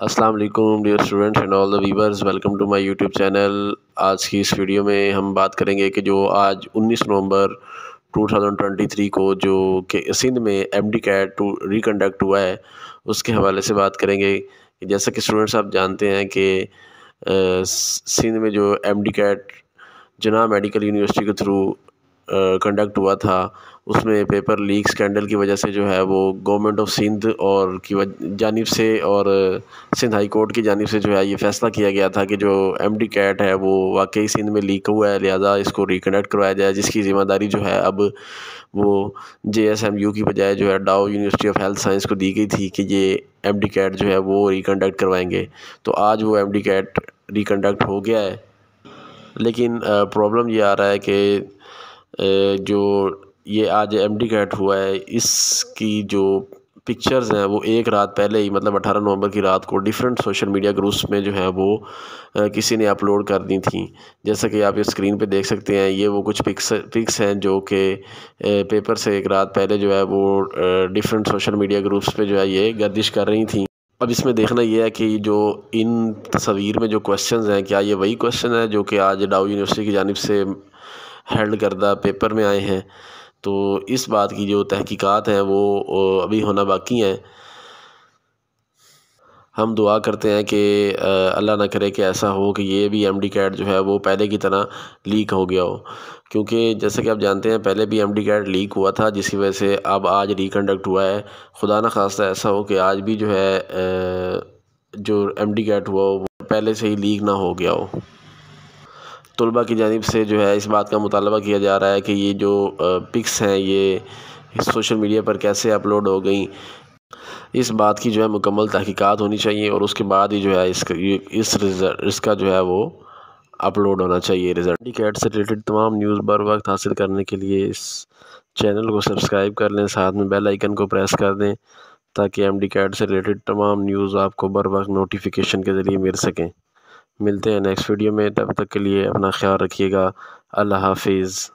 अस्सलाम वालेकुम dear students and all the viewers welcome to my YouTube channel आज की इस वीडियो में हम बात करेंगे कि जो आज 19 नवंबर 2023 को जो के सिंध में M D CAT to reconduct हुआ है उसके हवाले से बात करेंगे जैसा कि स्टूडेंट्स आप जानते हैं कि सिंध में जो M D CAT Jinnah medical university के थ्रू कंडक्ट हुआ था उसमें पेपर लीक स्कैंडल की वजह से जो है वो गवर्नमेंट ऑफ सिंध और की जानब से और सिंध हाई कोर्ट की जानब से जो है ये फैसला किया गया था कि जो एम डी कैट है वो वाकई सिंध में लीक हुआ है लिहाजा इसको रिकनेक्ट करवाया जाए जिसकी ज़िम्मेदारी जो है अब वो जे एस एम यू की बजाय जो है Dow university of health science को दी गई थी कि ये एम डी कैट जो है वो रिकनडक्ट करवाएंगे तो आज वो एम डी कैट रिकनडक्ट हो गया है लेकिन प्रॉब्लम uh, ये आ रहा है कि uh, जो ये आज एम डी कैट हुआ है इसकी जो पिक्चर्स हैं वो एक रात पहले ही मतलब 18 नवंबर की रात को डिफरेंट सोशल मीडिया ग्रुप्स में जो है वो किसी ने अपलोड कर दी थी जैसा कि आप ये स्क्रीन पे देख सकते हैं ये वो कुछ पिक्स पिक्स हैं जो कि पेपर से एक रात पहले जो है वो डिफरेंट सोशल मीडिया ग्रुप्स पे जो है ये गर्दिश कर रही थी अब इसमें देखना यह है कि जो इन तस्वीर में जो क्वेश्चन हैं क्या ये वही क्वेश्चन है जो कि आज डाउ यूनिवर्सिटी की जानब से हेल्ड करदा पेपर में आए हैं तो इस बात की जो तहकीकात है वो अभी होना बाकी है हम दुआ करते हैं कि अल्लाह ना करे कि ऐसा हो कि ये भी एम डी कैट जो है वो पहले की तरह लीक हो गया हो क्योंकि जैसे कि आप जानते हैं पहले भी एम डी कैट लीक हुआ था जिसकी वजह से अब आज रिकंडक्ट हुआ है खुदा न खास्ता ऐसा हो कि आज भी जो है जो एम डी कैट हुआ हो पहले से ही लीक ना हो गया हो तलबा की जानब से जो है इस बात का मुतालबा किया जा रहा है कि ये जो पिक्स हैं ये सोशल मीडिया पर कैसे अपलोड हो गई इस बात की जो है मुकम्मल तहकीक़ात होनी चाहिए और उसके बाद ही जो है इस रिज़ल्ट इसका जो है वो अपलोड होना चाहिए रिज़ल्ट डिकेट से रिलेटेड तमाम न्यूज़ बर वक्त हासिल करने के लिए इस चैनल को सब्सक्राइब कर लें साथ में बेल आइकन को प्रेस कर दें ताकि एम डी कैट से रिलेटेड तमाम न्यूज़ आपको बर वक्त नोटिफिकेशन के ज़रिए मिल सकें मिलते हैं नेक्स्ट वीडियो में तब तक के लिए अपना ख्याल रखिएगा अल्लाह हाफिज़